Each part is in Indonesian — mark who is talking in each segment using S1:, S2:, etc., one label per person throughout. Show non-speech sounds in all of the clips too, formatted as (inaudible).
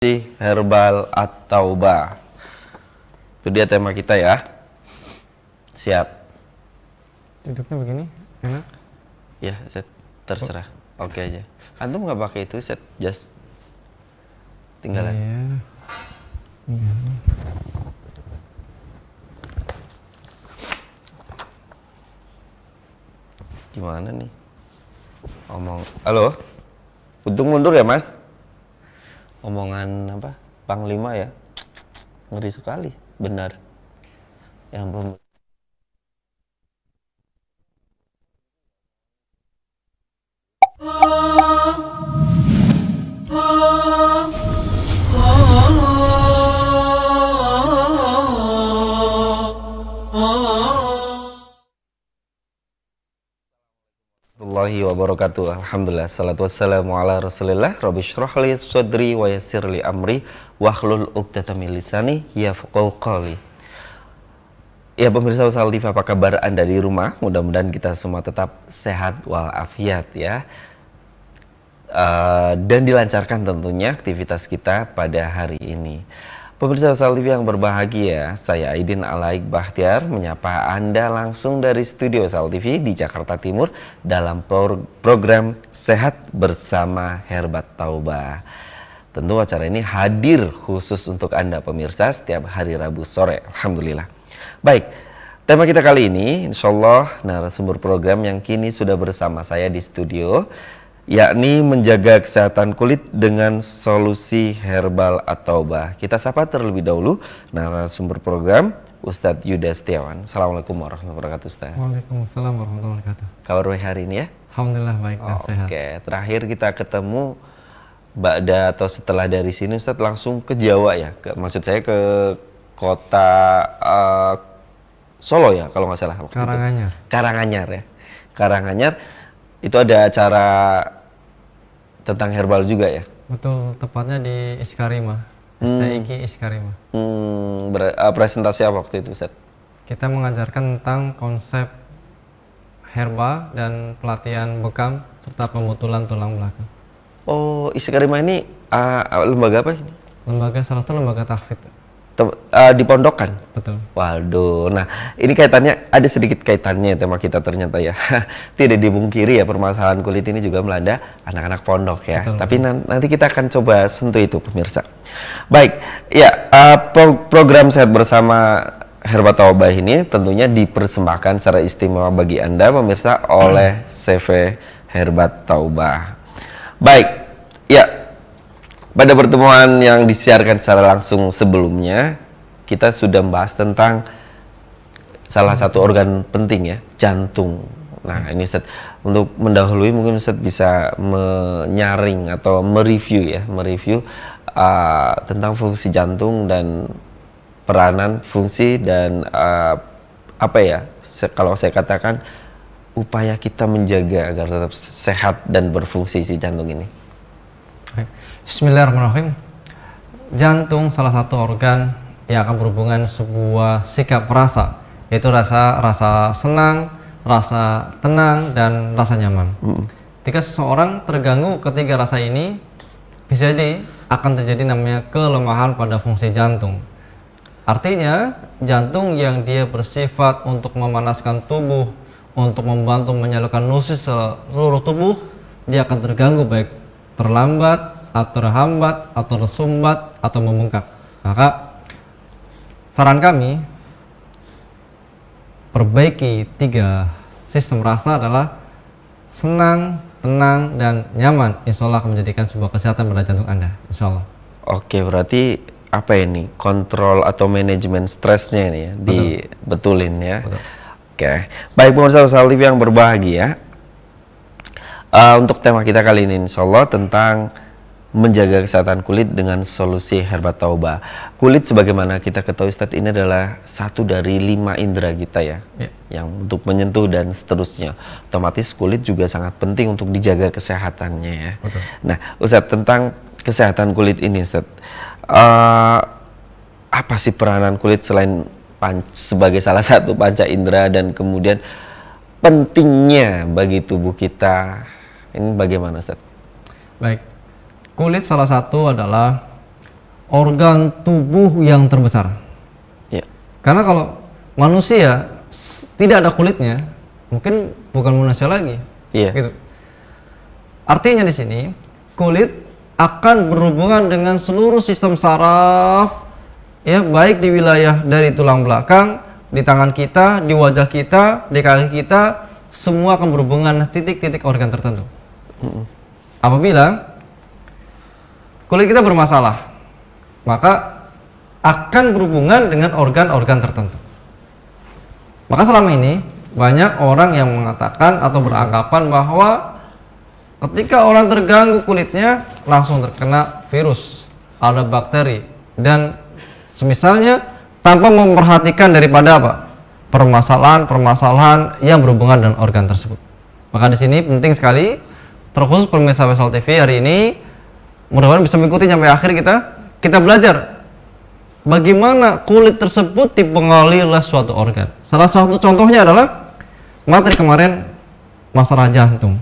S1: si herbal atau ba. Itu dia tema kita ya. Siap.
S2: Duduknya begini, enak?
S1: Ya, set terserah. Oke okay aja. Antum nggak pakai itu set just tinggalan. Iya. Gimana nih? Omong. Halo? Untung mundur ya, Mas? omongan apa panglima ya ngeri sekali benar yang belum wabarakatuh. Alhamdulillah. Salatu wassalamu ala rasulillah. Rabbi syrahli sudri wa yassirli amri. Wahlul uqtatami milisani ya fuqawqali. Ya pemirsa Usaha TV apa kabar Anda di rumah? Mudah-mudahan kita semua tetap sehat walafiat ya. Uh, dan dilancarkan tentunya aktivitas kita pada hari ini. Pemirsa Sal TV yang berbahagia, saya Aidin Alaik Bahtiar menyapa Anda langsung dari studio Sal TV di Jakarta Timur dalam program Sehat Bersama Herbat Tauba. Tentu acara ini hadir khusus untuk Anda pemirsa setiap hari Rabu sore, Alhamdulillah. Baik, tema kita kali ini insya Allah narasumber program yang kini sudah bersama saya di studio yakni menjaga kesehatan kulit dengan solusi herbal atau bah. Kita sapa terlebih dahulu narasumber program Ustadz Yuda Setiawan. Assalamualaikum warahmatullahi wabarakatuh Ustadz.
S2: Waalaikumsalam warahmatullahi wabarakatuh.
S1: Kabar baik hari ini ya?
S2: Alhamdulillah baik dan
S1: sehat. Oke, terakhir kita ketemu Ba'da atau setelah dari sini Ustadz langsung ke Jawa ya? Ke, maksud saya ke kota uh, Solo ya kalau nggak salah. Karanganyar. Itu. Karanganyar ya. Karanganyar itu ada acara tentang herbal juga ya?
S2: Betul, tepatnya di Iskarima, hmm. STIG Iskarima.
S1: Hmm, ber, uh, presentasi apa waktu itu, Set?
S2: Kita mengajarkan tentang konsep herbal dan pelatihan bekam serta pemutulan tulang belakang.
S1: Oh, Iskarima ini uh, lembaga apa ini?
S2: Lembaga salah satu lembaga tahfidz
S1: uh, di pondokan. Betul. Waldo. Nah, ini kaitannya ada sedikit kaitannya tema kita ternyata ya. (laughs) Tidak dibungkiri ya permasalahan kulit ini juga melanda anak-anak pondok ya. Betul. Tapi nanti kita akan coba sentuh itu pemirsa. Baik, ya uh, pro program sehat bersama Herba Taubah ini tentunya dipersembahkan secara istimewa bagi Anda pemirsa oleh CV Herbat Taubah. Baik, ya pada pertemuan yang disiarkan secara langsung sebelumnya, kita sudah membahas tentang salah satu organ penting ya, jantung. Nah, ini Ustaz, untuk mendahului mungkin Ustaz bisa menyaring atau mereview ya, mereview uh, tentang fungsi jantung dan peranan fungsi dan uh, apa ya, se kalau saya katakan upaya kita menjaga agar tetap sehat dan berfungsi si jantung ini.
S2: Bismillahirrahmanirrahim. Jantung salah satu organ yang akan berhubungan sebuah sikap rasa, yaitu rasa rasa senang, rasa tenang dan rasa nyaman. Hmm. Jika seseorang terganggu ketiga rasa ini, bisa jadi akan terjadi namanya kelemahan pada fungsi jantung. Artinya, jantung yang dia bersifat untuk memanaskan tubuh, untuk membantu menyalurkan nutrisi seluruh tubuh, dia akan terganggu baik terlambat atau terhambat, atau tersumbat, atau membengkak. Maka saran kami perbaiki tiga sistem rasa adalah senang, tenang, dan nyaman. Insya Allah akan menjadikan sebuah kesehatan pada jantung Anda. Insya Allah. Oke,
S1: berarti apa ini kontrol atau manajemen stresnya ini ya Betul. dibetulin ya. Betul. Oke, baik pemirsa Salib yang berbahagia. Uh, untuk tema kita kali ini, Insya Allah tentang menjaga kesehatan kulit dengan solusi herbat tauba. Kulit sebagaimana kita ketahui stat ini adalah satu dari lima indera kita ya, ya. yang untuk menyentuh dan seterusnya. Otomatis kulit juga sangat penting untuk dijaga kesehatannya ya. Betul. Nah Ustadz tentang kesehatan kulit ini Ustaz. uh, eh, apa sih peranan kulit selain sebagai salah satu panca indera dan kemudian pentingnya bagi tubuh kita ini bagaimana Ustaz?
S2: Baik, kulit salah satu adalah organ tubuh yang terbesar. Ya. Karena kalau manusia tidak ada kulitnya, mungkin bukan manusia lagi. Iya. Gitu. Artinya di sini kulit akan berhubungan dengan seluruh sistem saraf ya baik di wilayah dari tulang belakang, di tangan kita, di wajah kita, di kaki kita semua akan berhubungan titik-titik organ tertentu. Mm -hmm. Apabila kulit kita bermasalah, maka akan berhubungan dengan organ-organ tertentu. Maka selama ini banyak orang yang mengatakan atau beranggapan bahwa ketika orang terganggu kulitnya langsung terkena virus, ada bakteri dan semisalnya tanpa memperhatikan daripada apa? permasalahan-permasalahan yang berhubungan dengan organ tersebut. Maka di sini penting sekali terkhusus pemirsa Vesel TV hari ini mudah-mudahan bisa mengikuti sampai akhir kita kita belajar bagaimana kulit tersebut dipengaruhi oleh suatu organ. Salah satu contohnya adalah materi kemarin masalah jantung.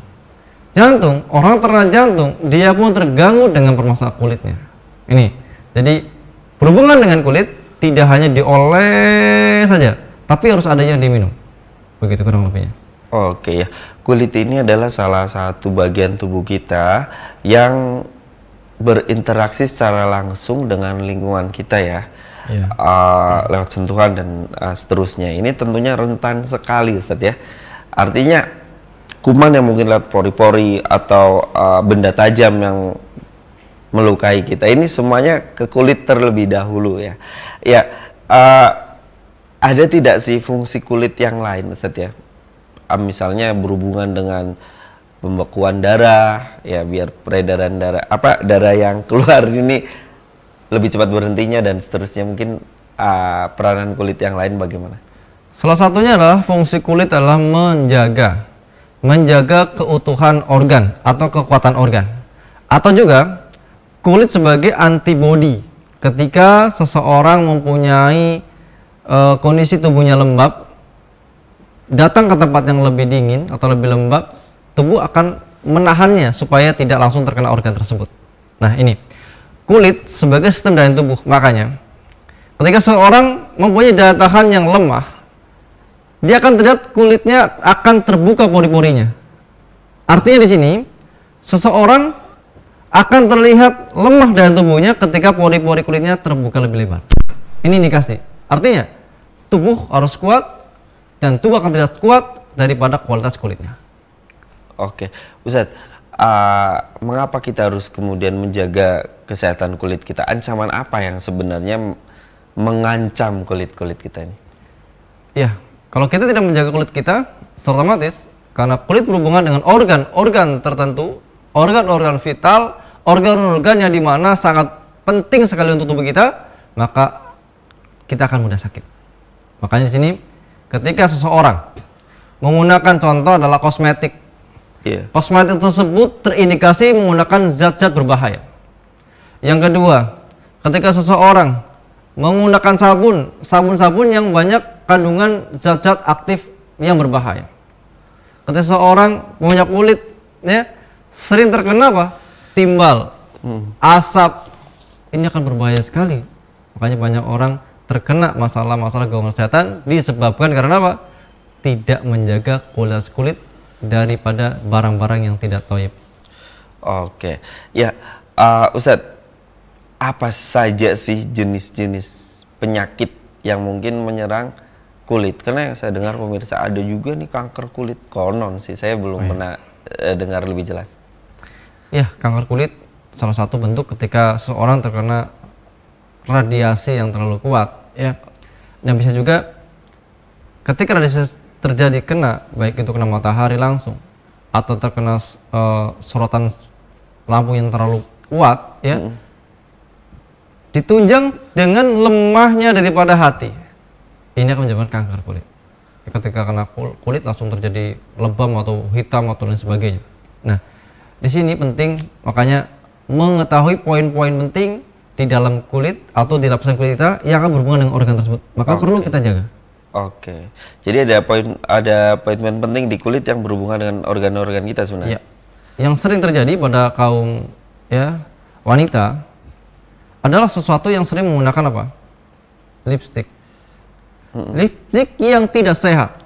S2: Jantung, orang terkena jantung, dia pun terganggu dengan permasalahan kulitnya. Ini. Jadi berhubungan dengan kulit tidak hanya dioles saja, tapi harus ada yang diminum. Begitu kurang lebihnya.
S1: Oke ya. Kulit ini adalah salah satu bagian tubuh kita yang berinteraksi secara langsung dengan lingkungan kita ya yeah. Iya. uh, lewat sentuhan dan uh, seterusnya ini tentunya rentan sekali Ustadz ya artinya kuman yang mungkin lewat pori-pori atau uh, benda tajam yang melukai kita ini semuanya ke kulit terlebih dahulu ya ya uh, ada tidak sih fungsi kulit yang lain Ustadz ya uh, misalnya berhubungan dengan pembekuan darah ya biar peredaran darah apa darah yang keluar (laughs) ini lebih cepat berhentinya dan seterusnya mungkin uh, peranan kulit yang lain bagaimana?
S2: Salah satunya adalah fungsi kulit adalah menjaga menjaga keutuhan organ atau kekuatan organ atau juga kulit sebagai antibodi ketika seseorang mempunyai uh, kondisi tubuhnya lembab datang ke tempat yang lebih dingin atau lebih lembab tubuh akan menahannya supaya tidak langsung terkena organ tersebut. Nah, ini kulit sebagai sistem daya tubuh. Makanya, ketika seorang mempunyai daya tahan yang lemah, dia akan terlihat kulitnya akan terbuka pori-porinya. Artinya di sini, seseorang akan terlihat lemah daya tubuhnya ketika pori-pori kulitnya terbuka lebih lebar. Ini indikasi. Artinya, tubuh harus kuat dan tubuh akan terlihat kuat daripada kualitas kulitnya. Oke,
S1: Ustadz, uh, mengapa kita harus kemudian menjaga kesehatan kulit kita? Ancaman apa yang sebenarnya mengancam kulit-kulit kita ini?
S2: Ya, kalau kita tidak menjaga kulit kita, secara otomatis karena kulit berhubungan dengan organ-organ tertentu, organ-organ vital, organ-organ yang dimana sangat penting sekali untuk tubuh kita, maka kita akan mudah sakit. Makanya di sini, ketika seseorang menggunakan contoh adalah kosmetik, Yeah. Kosmetik tersebut terindikasi menggunakan zat-zat berbahaya. Yang kedua, ketika seseorang menggunakan sabun, sabun-sabun yang banyak kandungan zat-zat aktif yang berbahaya. Ketika seseorang punya kulit ya sering terkena apa? timbal, hmm. asap. Ini akan berbahaya sekali. Makanya banyak orang terkena masalah-masalah gangguan kesehatan disebabkan karena apa? tidak menjaga kualitas kulit daripada barang-barang yang tidak toib.
S1: Oke, ya uh, Ustadz, apa saja sih jenis-jenis penyakit yang mungkin menyerang kulit? Karena yang saya dengar pemirsa ada juga nih kanker kulit konon sih, saya belum oh, iya. pernah uh, dengar lebih jelas.
S2: Ya, kanker kulit salah satu bentuk ketika seorang terkena radiasi yang terlalu kuat, ya. Dan bisa juga ketika radiasi terjadi kena baik itu kena matahari langsung atau terkena uh, sorotan lampu yang terlalu kuat ya hmm. ditunjang dengan lemahnya daripada hati ini akan menyebabkan kanker kulit ketika kena kulit langsung terjadi lebam atau hitam atau lain sebagainya nah di sini penting makanya mengetahui poin-poin penting di dalam kulit atau di lapisan kulit kita yang akan berhubungan dengan organ tersebut maka okay. perlu kita jaga Oke.
S1: Jadi ada poin ada poin penting di kulit yang berhubungan dengan organ-organ kita sebenarnya. Ya.
S2: Yang sering terjadi pada kaum ya wanita adalah sesuatu yang sering menggunakan apa? Lipstick. Hmm. Lipstick yang tidak sehat.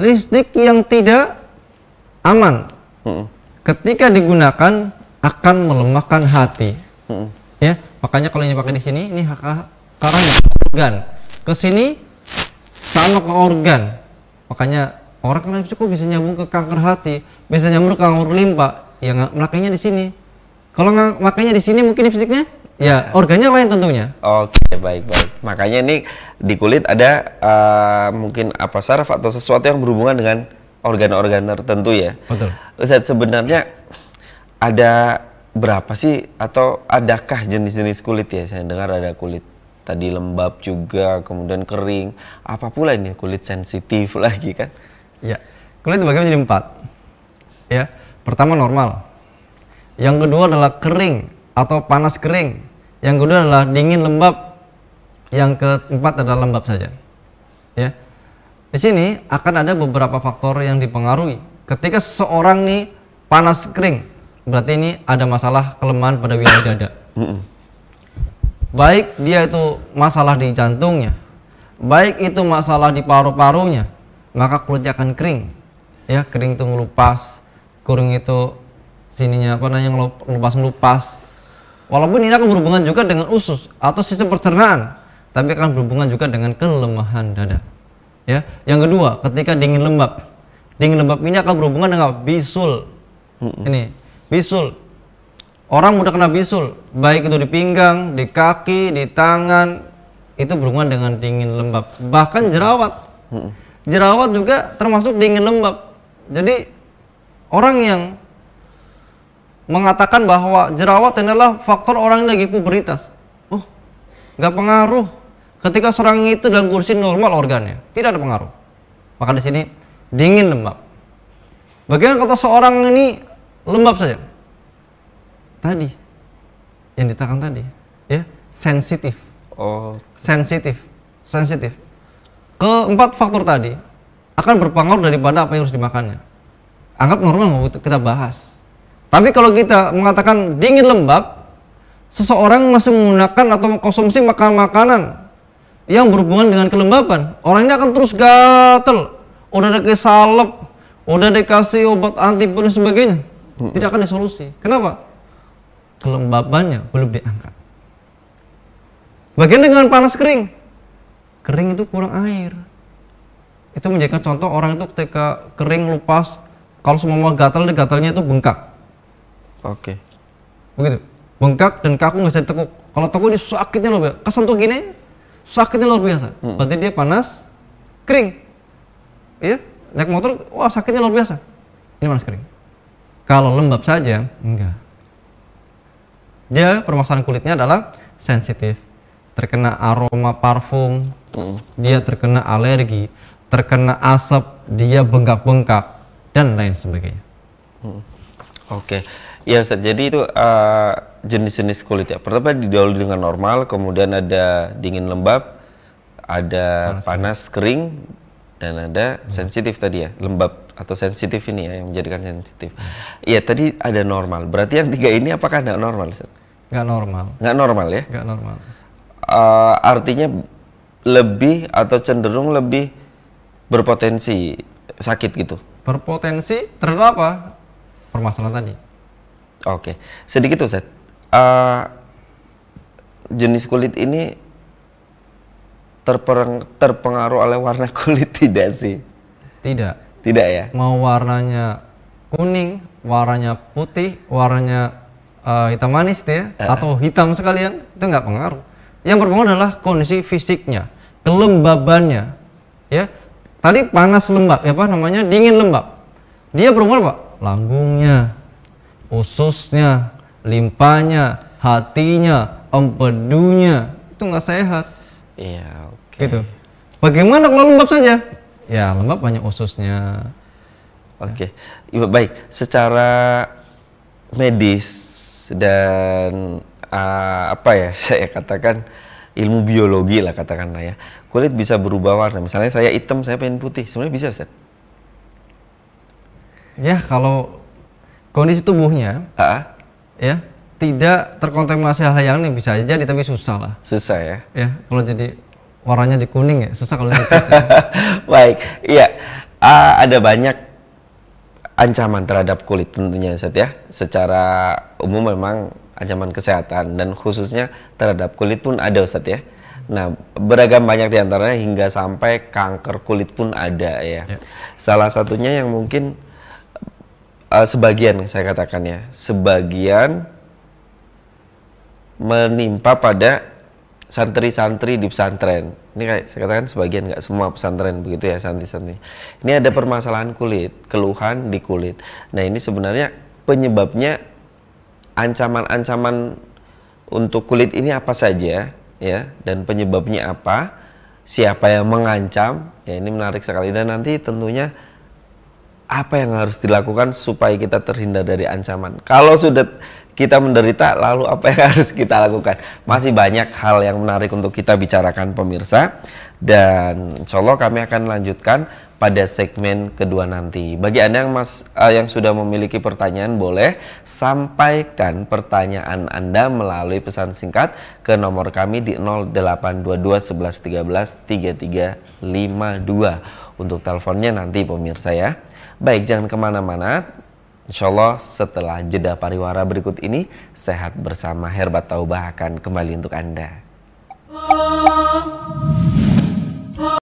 S2: Lipstick yang tidak aman. Hmm. Ketika digunakan akan melemahkan hati. Hmm. Ya, makanya kalau ini pakai di sini ini karena organ. Ke sini sama ke organ makanya orang kena cukup bisa nyambung ke kanker hati bisa nyambung ke kanker limpa ya makanya di sini kalau nggak makanya di sini mungkin di fisiknya ya iya. organnya lain tentunya
S1: oke okay, baik baik makanya ini di kulit ada uh, mungkin apa saraf atau sesuatu yang berhubungan dengan organ-organ tertentu ya betul Ustaz sebenarnya ada berapa sih atau adakah jenis-jenis kulit ya saya dengar ada kulit tadi lembab juga kemudian kering apa pula ini kulit sensitif (laughs) lagi kan
S2: ya kulit dibagi menjadi empat ya pertama normal yang kedua adalah kering atau panas kering yang kedua adalah dingin lembab yang keempat adalah lembab saja ya di sini akan ada beberapa faktor yang dipengaruhi ketika seseorang nih panas kering berarti ini ada masalah kelemahan pada wilayah dada baik dia itu masalah di jantungnya, baik itu masalah di paru-parunya, maka kulitnya akan kering. Ya, kering itu ngelupas, kurung itu sininya apa namanya ngelupas-ngelupas. Walaupun ini akan berhubungan juga dengan usus atau sistem pencernaan, tapi akan berhubungan juga dengan kelemahan dada. Ya, yang kedua, ketika dingin lembab. Dingin lembab ini akan berhubungan dengan bisul. Ini, bisul Orang mudah kena bisul, baik itu di pinggang, di kaki, di tangan, itu berhubungan dengan dingin lembab. Bahkan jerawat. Jerawat juga termasuk dingin lembab. Jadi orang yang mengatakan bahwa jerawat adalah faktor orang yang lagi puberitas, Oh, nggak pengaruh. Ketika seorang itu dalam kursi normal organnya, tidak ada pengaruh. Maka di sini dingin lembab. Bagaimana kalau seorang ini lembab saja? tadi yang ditekan tadi ya sensitif oh sensitif sensitif keempat faktor tadi akan berpengaruh daripada apa yang harus dimakannya anggap normal mau kita bahas tapi kalau kita mengatakan dingin lembab seseorang masih menggunakan atau mengkonsumsi makan makanan yang berhubungan dengan kelembaban orang ini akan terus gatel udah ada salep udah dikasih obat anti dan sebagainya tidak akan disolusi kenapa kelembabannya hmm. belum diangkat. Bagian dengan panas kering, kering itu kurang air. Itu menjadikan contoh orang itu ketika kering lupas, kalau semua gatal, gatalnya itu bengkak. Oke. Okay. Begitu. Bengkak dan kaku nggak bisa ditekuk. Kalau tekuk ini sakitnya luar biasa. tuh gini, sakitnya luar biasa. Hmm. Berarti dia panas, kering. Iya, naik motor, wah sakitnya luar biasa. Ini panas kering. Kalau lembab saja, enggak dia permasalahan kulitnya adalah sensitif terkena aroma parfum mm. dia terkena alergi terkena asap dia bengkak-bengkak dan lain sebagainya
S1: mm. oke okay. ya Ustaz jadi itu jenis eh, jenis-jenis kulit ya pertama didahului dengan normal kemudian ada dingin lembab ada panas, panas kering dan ada hmm. sensitif tadi ya lembab atau sensitif ini ya yang menjadikan sensitif. Iya tadi ada normal. Berarti yang tiga ini apakah nggak normal? Nggak normal. Nggak normal ya? Nggak normal. Uh, artinya lebih atau cenderung lebih berpotensi sakit gitu.
S2: Berpotensi terhadap apa? Permasalahan tadi.
S1: Oke, okay. sedikit set. Uh, jenis kulit ini terpeng terpengaruh oleh warna (laughs) kulit tidak sih? Tidak tidak ya.
S2: Mau warnanya kuning, warnanya putih, warnanya uh, hitam manis deh, ya, uh. atau hitam sekalian itu nggak pengaruh. Yang berpengaruh adalah kondisi fisiknya, kelembabannya, ya. Tadi panas lembab, ya apa namanya dingin lembab. Dia berpengaruh pak, langgungnya, ususnya, limpanya, hatinya, empedunya itu nggak sehat. Iya. Okay. Gitu. Bagaimana kalau lembab saja? Ya, lembab banyak ususnya.
S1: Oke, okay. Ya. baik. Secara medis dan uh, apa ya (laughs) saya katakan ilmu biologi lah katakanlah ya kulit bisa berubah warna. Misalnya saya hitam, saya pengen
S2: putih. Sebenarnya bisa, Ustaz? Ya, kalau kondisi tubuhnya, uh ya tidak terkontaminasi hal yang ini bisa jadi tapi susah lah. Susah ya. Ya, kalau jadi warnanya di kuning ya susah kalau lihat.
S1: (laughs) baik iya uh, ada banyak ancaman terhadap kulit tentunya Seth ya secara umum memang ancaman kesehatan dan khususnya terhadap kulit pun ada Ustadz ya nah beragam banyak diantaranya hingga sampai kanker kulit pun ada ya, ya. salah satunya yang mungkin uh, sebagian saya katakan ya sebagian menimpa pada santri-santri di pesantren. Ini kayak saya katakan sebagian nggak semua pesantren begitu ya santri-santri. Ini ada permasalahan kulit, keluhan di kulit. Nah ini sebenarnya penyebabnya ancaman-ancaman untuk kulit ini apa saja ya dan penyebabnya apa? Siapa yang mengancam? Ya ini menarik sekali dan nanti tentunya apa yang harus dilakukan supaya kita terhindar dari ancaman. Kalau sudah kita menderita, lalu apa yang (laughs) harus kita lakukan? Masih banyak hal yang menarik untuk kita bicarakan pemirsa. Dan insya Allah kami akan lanjutkan pada segmen kedua nanti. Bagi Anda yang mas uh, yang sudah memiliki pertanyaan boleh sampaikan pertanyaan Anda melalui pesan singkat ke nomor kami di 0822 11 13 3352. Untuk teleponnya nanti pemirsa ya. Baik, jangan kemana-mana. Insya Allah setelah jeda pariwara berikut ini, Sehat Bersama Herbat Taubah akan kembali untuk Anda.